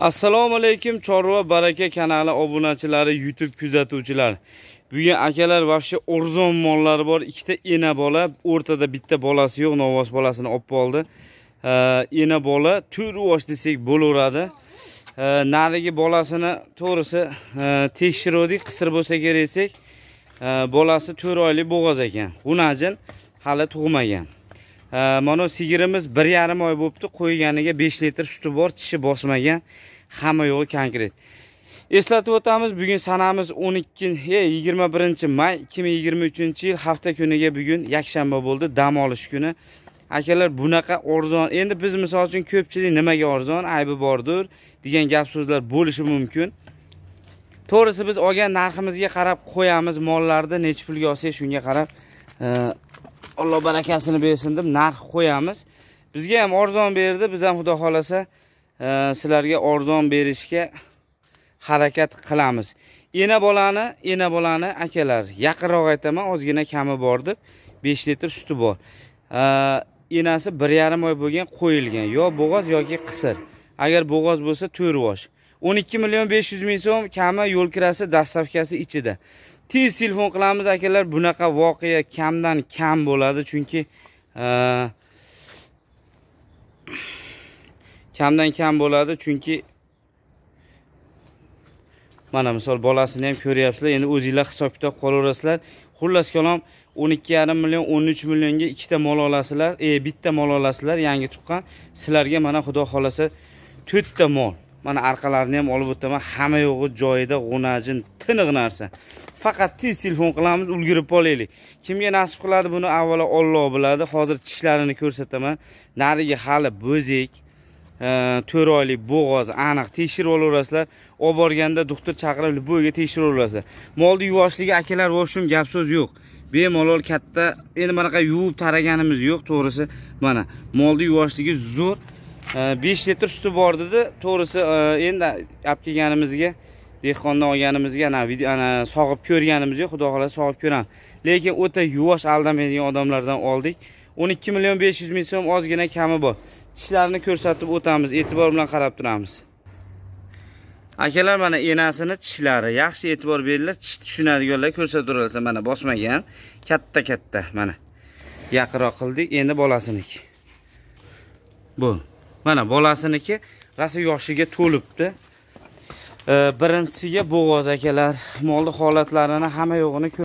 assalomu alaykum chorva baraka kanali obunachilari youtube kuzatuvchilar bugun akalar вообще o'rzon mollari bor ikkita ena bola o'rtada bitta bolasi yo'q novvos bolasini olib oldi ena bola yosh desak bo'laveradi narigi bolasini to'g'risi tekshiruvdik qisir bo'lsa kerak desak bolasi to'rt oylik bo'g'oz ekan xunajin hali tug'magan Э, mana sigirimiz bir yarim oy bo'libdi qo'yganiga besh litr suti bor tishi bosmagan hamma yo'g'i konkret eslatib o'tamiz bugun sanamiz o'n ikki e, yigirma birinchi may ikki ming yigirma uchinchi yil hafta kuniga bugun yakshanba bo'ldi dam olish kuni akalar bunaqa arzon endi biz misol uchun ko'pchilik nimaga arzon aybi bordir degan gap so'zlar bo'lishi mumkin to'g'risi biz olgan narximizga qarab qo'yamiz mollarni necha pulga olsak shunga qarab e, alloh barakasini bersin deb narx qo'yamiz bizga ham arzon berdi biz ham xudo xohlasa e, sizlarga arzon berishga harakat qilamiz ena bolani ena bolani akalar yaqinroq aytaman ozgina kami bor deb 5 litr suti bor e, enasi bir oy bo'lgan qo'yilgan yo bo'g'oz yoki qisir agar bo'g'oz bo'lsa 4 vosh 12 million 500 ming so'm kami yo'l kirasi dastavkasi ichida tez telefon qilamiz akalar bunaqa voqea kamdan kam bo'ladi chunki e, kamdan kam bo'ladi chunki mana misol bolasini ham ko'ryapsizlar endi o'zinglar hisob kitob qilaverasizlar xullas kalom o'n ikki yarim million o'n uch millionga ikkita mol olasizlar e bitta mol olasizlar yangi tuqqan sizlarga mana xudo xohlasa to'rtta mol mana orqalarini ham olib o'taman hamma yo'g'i joyida g'unajin tiniq narsa faqat tez telefon qilamiz ulgurib olaylik kimga nasib qiladi buni avvalo olloh biladi hozir tishlarini ko'rsataman narigi hali bo'zek e, to'rt oylik bo'g'oz aniq tekshirib olaverasizlar olib borganda doktor chaqirib любойga tekshiraverasizlar molni yuvoshligi akalar va gap so'z yo'q bemalol katta endi bunaqa yuvib taraganimiz yo'q to'g'risi mana molni yuvoshligi zo'r 5 litr suti bor dedi to'g'risi e, endi olib kelganimizga dehqondan olganimizga ana sog'ib ko'rganimiz yo'q xudo xolasi sog'ib ko'ramiz lekin o'ta yuvosh aldamaydigan odamlardan oldik 12 million 500 ming so'm ozgina kami bor tishlarini ko'rsatib o'tamiz e'tibor bilan qarab turamiz akalar mana enasini tishlari yaxshi e'tibor beringlar tish tushunadiganlar ko'rsatib turasiz, mana bosmagan katta katta mana yaqinroq qildik endi bolasiniki Bu. mana bolasiniki rosa yoshiga to'libdi birinchisiga bo'g'oz akalar molni holatlarini hamma yo'g'ini